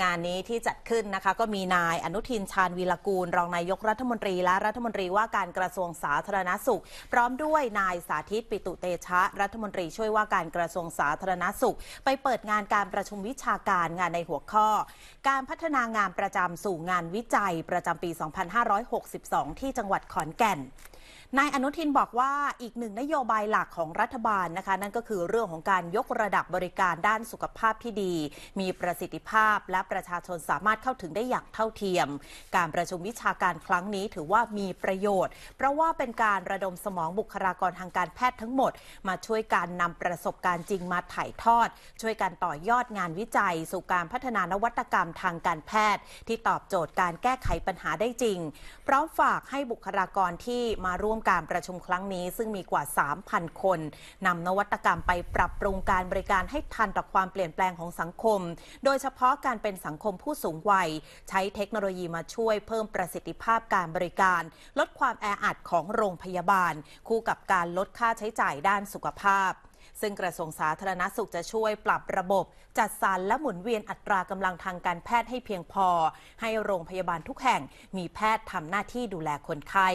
งานนี้ที่จัดขึ้นนะคะก็มีนายอนุทินชาญวีรกูล รองนายกรัฐมนตรีและรัฐมนตรีว่าการกระทรวงสาธารณสุข พร้อมด้วยนายสาธิต ปิตุเตชะ รัฐมนตรีช่วยว่าการกระทรวงสาธารณสุข ไปเปิดงานการประชุมวิชาการงานในหัวข้อ การพัฒนางานประจำสู่งานวิจัยประจำปี 2562 ที่จังหวัดขอนแก่นนายอนุทินบอกว่าอีกหนึ่งนโยบายหลักของรัฐบาลนะคะนั่นก็คือเรื่องของการยกระดับบริการด้านสุขภาพที่ดี มีประสิทธิภาพ และประชาชนสามารถเข้าถึงได้อย่างเท่าเทียม การประชุมวิชาการครั้งนี้ถือว่ามีประโยชน์ เพราะว่าเป็นการระดมสมองบุคลากรทางการแพทย์ทั้งหมด มาช่วยการนำประสบการณ์จริงมาถ่ายทอด ช่วยกันต่อยอดงานวิจัยสู่การพัฒนานวัตกรรมทางการแพทย์ ที่ตอบโจทย์การแก้ไขปัญหาได้จริงพร้อมฝากให้บุคลากรที่มาร่วมการประชุมครั้งนี้ซึ่งมีกว่า 3,000 คนนำนวัตกรรมไปปรับปรุงการบริการให้ทันต่อความเปลี่ยนแปลงของสังคม โดยเฉพาะการเป็นสังคมผู้สูงวัย ใช้เทคโนโลยีมาช่วยเพิ่มประสิทธิภาพการบริการ ลดความแออัดของโรงพยาบาล คู่กับการลดค่าใช้จ่ายด้านสุขภาพ ซึ่งกระทรวงสาธารณสุขจะช่วยปรับระบบ จัดสรรและหมุนเวียนอัตรากำลังทางการแพทย์ให้เพียงพอ ให้โรงพยาบาลทุกแห่งมีแพทย์ทำหน้าที่ดูแลคนไข้